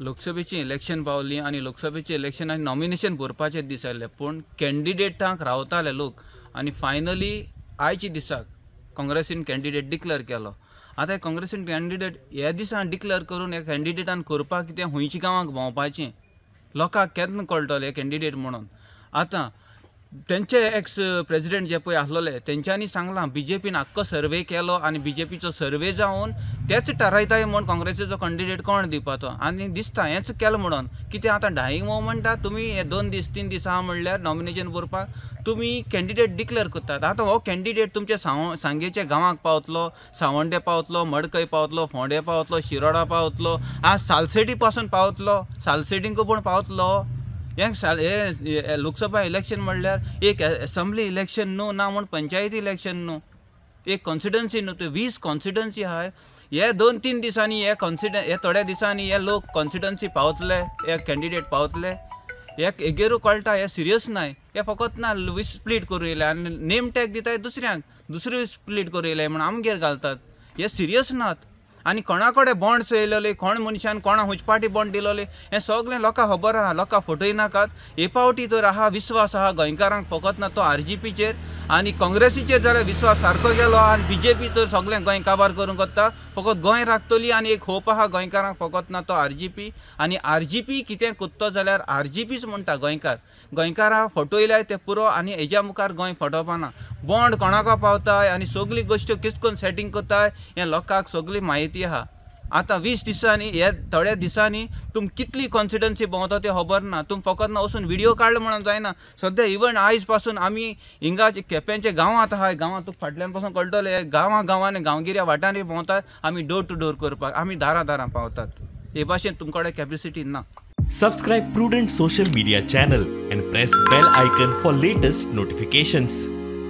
लोकसभेची इलेक्शन पावली आनी लोकसभेची इलेक्शन आनी नॉमिनेशन भरपचे दीस आयले पूण कॅन्डिडेटांक रावताले लोक आनी फायनली आयच्या दिसाक काँग्रेसीन कॅन्डिडेट डिक्लेअर केलो आतां काँग्रेसीन कॅन्डिडेट ह्या दिसा डिक्लेअर करून ह्या कॅन्डिडेटान करपाक कितें खंयच्या गांवांक भोंवपाचें लोकांक केन्ना कळटलें कॅन्डिडेट म्हणून आतां त्यांचे एक्स प्रेसिडेंट जे पळय आसलेले तेंच्यांनी सांगलां बी जे पीन आख्खो सर्वे केलो आनी बी जे पीचो सर्वे जावन तेच थारायताय म्हणून काँग्रेसीचो कॅन्डिडेट कोण दिवपाचो आनी दिसता हेंच केलो म्हणून कितें आतां डायींग मुवमेंटा तुमी हे दोन दीस तीन दीस आहा म्हणल्यार नॉमिनेशन भरपाक तुमी कॅन्डिडेट डिक्लेअर करतात आतां हो कॅन्डिडेट तुमच्या साव सांगेच्या गांवांत पावतलो सावंडे पावतलो मडकय पावतलो फोंडे पावतलो शिरोडा पावतलो आज सालसेटी पासून पावतलो सालसेटींक पूण पावतलो हें साल हे लोकसभा इलेक्शन म्हणल्यार एक असेंब्ली इलेक्शन न्हू ना म्हूण पंचायती इलेक्शन न्हू एक कॉन्स्टिट्युन्सी न्हू ते वीस कॉन्स्टिट्युन्सी आहाय हे दोन तीन दिसांनी हे कॉन्स्टिट्यु हे थोड्या दिसांनी हे लोक कॉन्स्टिट्युन्सी पावतले हे कॅन्डिडेट पावतले हे एगेरू कळटा हे सिरियस नाय हे फकत ना वीस स्प्लीट करूं येयले आनी नेम टॅग दिताय दुसऱ्यांक दुसरे स्प्लीट करूं येयले म्हण आमगेर घालतात हे सिरियस नात आनी कोणाकडे कडेन बॉण्ड कोण मनशान कोणा हुजपाटी पाटी दिलोले हें सगलें लोकां खबर आहा लोकां फटयनाकात हे पावटी तर आहा विस्वास आहा गोंयकारांक फकत ना तो आर जी पीचेर आणि काँग्रेसीचेर जरा विश्वास सारको गेलो आणि बी जे पी तर सगळे गोंय काबार करूंक कोत्ता फकत गोय राखतली आणि एक होप आहा गोंयकारांक फकत ना तो आर जी पी आणि आर जी पी कितें कोत्तो जाल्यार आर जी पीच म्हणटा गोंयकार गोंयकारां ते पुरो आणि हेज्या मुखार गोंय फटोवपाना बोंड कोणाको पावताय आणि सगळी गोश्टी कितकोन सेटींग कोत्ताय हे लोकांक सगळी माहिती आहा आतां वीस दिसांनी हे थोड्या दिसांनी तुम कितली कॉन्फिडन्सी भोंवता ते खबर ना तुम फकत ना वचून व्हिडिओ काडलो म्हणून जायना सद्या इवन आयज पासून आमी हिंगा केप्यांचे गांवांत आहात गांवांत तुका फाटल्यान पासून कळटले गावा गांवांनी गांवगिऱ्या वाटांनी भोंवतात आमी डोर टू डोर करपाक आमी दारां दारां पावतात हे भाशेन तुमकडे कॅपेसिटी ना subscribe prudent social media channel and press bell icon for latest notifications